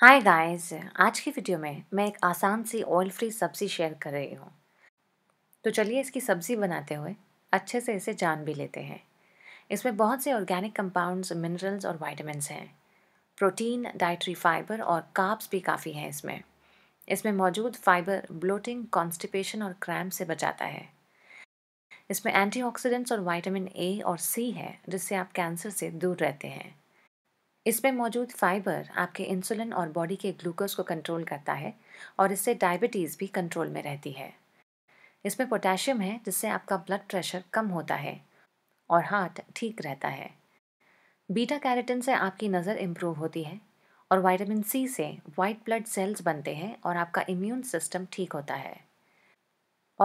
hi guys आज की video में मैं एक आसान सी ऑयल फ्री सब्ज़ी शेयर कर रही हूँ तो चलिए इसकी सब्ज़ी बनाते हुए अच्छे से इसे जान भी लेते हैं इसमें बहुत से ऑर्गेनिक कंपाउंड्स मिनरल्स और वाइटमिन हैं प्रोटीन डाइट्री फाइबर और काप्स भी काफ़ी हैं इसमें इसमें मौजूद फाइबर ब्लोटिंग कॉन्स्टिपेशन और क्रैम्प से बचाता है इसमें एंटीऑक्सीडेंट्स और विटामिन ए और सी है जिससे आप कैंसर से दूर रहते हैं इसमें मौजूद फाइबर आपके इंसुलिन और बॉडी के ग्लूकोज को कंट्रोल करता है और इससे डायबिटीज़ भी कंट्रोल में रहती है इसमें पोटेशियम है जिससे आपका ब्लड प्रेशर कम होता है और हार्ट ठीक रहता है बीटा कैरेटिन से आपकी नज़र इम्प्रूव होती है और वाइटामिन सी से वाइट ब्लड सेल्स बनते हैं और आपका इम्यून सिस्टम ठीक होता है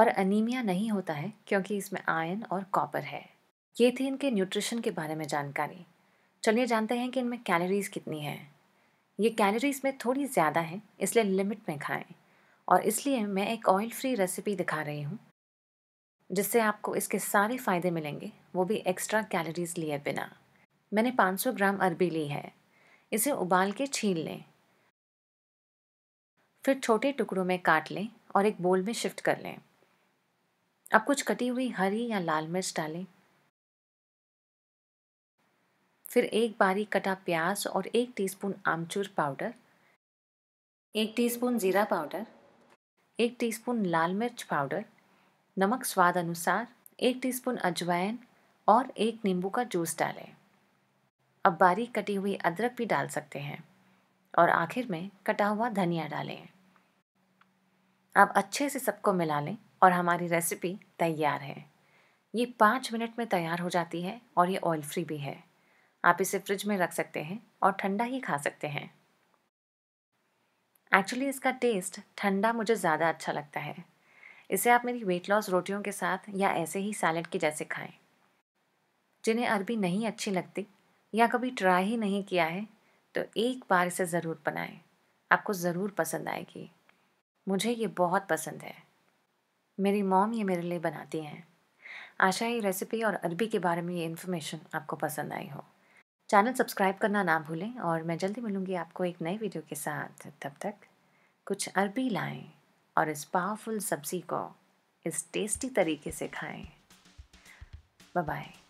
और अनीमिया नहीं होता है क्योंकि इसमें आयन और कॉपर है ये थी इनके न्यूट्रिशन के बारे में जानकारी चलिए जानते हैं कि इनमें कैलोरीज़ कितनी है ये कैलोरीज़ में थोड़ी ज़्यादा है इसलिए लिमिट में खाएं और इसलिए मैं एक ऑयल फ्री रेसिपी दिखा रही हूँ जिससे आपको इसके सारे फ़ायदे मिलेंगे वो भी एक्स्ट्रा कैलोरीज़ लिए बिना मैंने 500 ग्राम अरबी ली है इसे उबाल के छील लें फिर छोटे टुकड़ों में काट लें और एक बोल में शिफ्ट कर लें अब कुछ कटी हुई हरी या लाल मिर्च डालें फिर एक बारीक कटा प्याज और एक टीस्पून आमचूर पाउडर एक टीस्पून जीरा पाउडर एक टीस्पून लाल मिर्च पाउडर नमक स्वाद अनुसार एक टीस्पून अजवाइन और एक नींबू का जूस डालें अब बारीक कटी हुई अदरक भी डाल सकते हैं और आखिर में कटा हुआ धनिया डालें अब अच्छे से सबको मिला लें और हमारी रेसिपी तैयार है ये पाँच मिनट में तैयार हो जाती है और ये ऑयल फ्री भी है आप इसे फ्रिज में रख सकते हैं और ठंडा ही खा सकते हैं एक्चुअली इसका टेस्ट ठंडा मुझे ज़्यादा अच्छा लगता है इसे आप मेरी वेट लॉस रोटियों के साथ या ऐसे ही सैलड के जैसे खाएं जिन्हें अरबी नहीं अच्छी लगती या कभी ट्राई ही नहीं किया है तो एक बार इसे ज़रूर बनाएं आपको ज़रूर पसंद आएगी मुझे ये बहुत पसंद है मेरी मॉम ये मेरे लिए बनाती हैं आशा ये रेसिपी और अरबी के बारे में ये इन्फॉर्मेशन आपको पसंद आई हो चैनल सब्सक्राइब करना ना भूलें और मैं जल्दी मिलूँगी आपको एक नए वीडियो के साथ तब तक कुछ अरबी लाएं और इस पावरफुल सब्ज़ी को इस टेस्टी तरीके से खाएं बाय